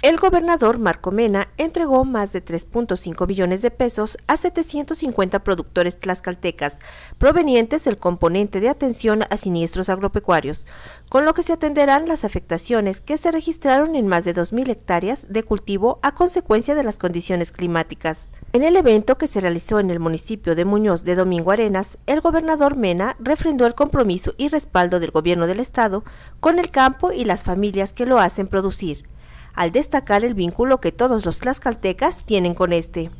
El gobernador Marco Mena entregó más de 3.5 billones de pesos a 750 productores tlaxcaltecas provenientes del componente de atención a siniestros agropecuarios, con lo que se atenderán las afectaciones que se registraron en más de 2.000 hectáreas de cultivo a consecuencia de las condiciones climáticas. En el evento que se realizó en el municipio de Muñoz de Domingo Arenas, el gobernador Mena refrendó el compromiso y respaldo del gobierno del estado con el campo y las familias que lo hacen producir al destacar el vínculo que todos los tlaxcaltecas tienen con este.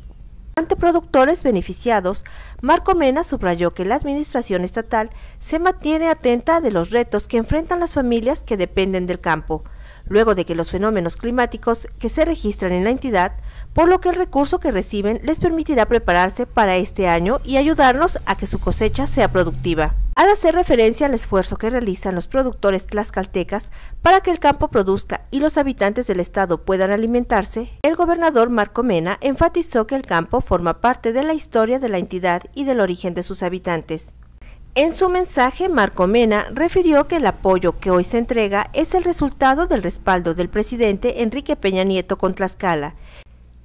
Ante productores beneficiados, Marco Mena subrayó que la administración estatal se mantiene atenta de los retos que enfrentan las familias que dependen del campo, luego de que los fenómenos climáticos que se registran en la entidad, por lo que el recurso que reciben les permitirá prepararse para este año y ayudarnos a que su cosecha sea productiva al hacer referencia al esfuerzo que realizan los productores tlaxcaltecas para que el campo produzca y los habitantes del estado puedan alimentarse, el gobernador Marco Mena enfatizó que el campo forma parte de la historia de la entidad y del origen de sus habitantes. En su mensaje, Marco Mena refirió que el apoyo que hoy se entrega es el resultado del respaldo del presidente Enrique Peña Nieto con Tlaxcala,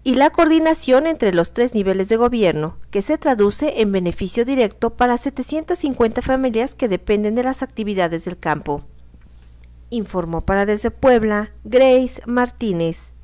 y la coordinación entre los tres niveles de gobierno, que se traduce en beneficio directo para 750 familias que dependen de las actividades del campo. Informó para desde Puebla Grace Martínez.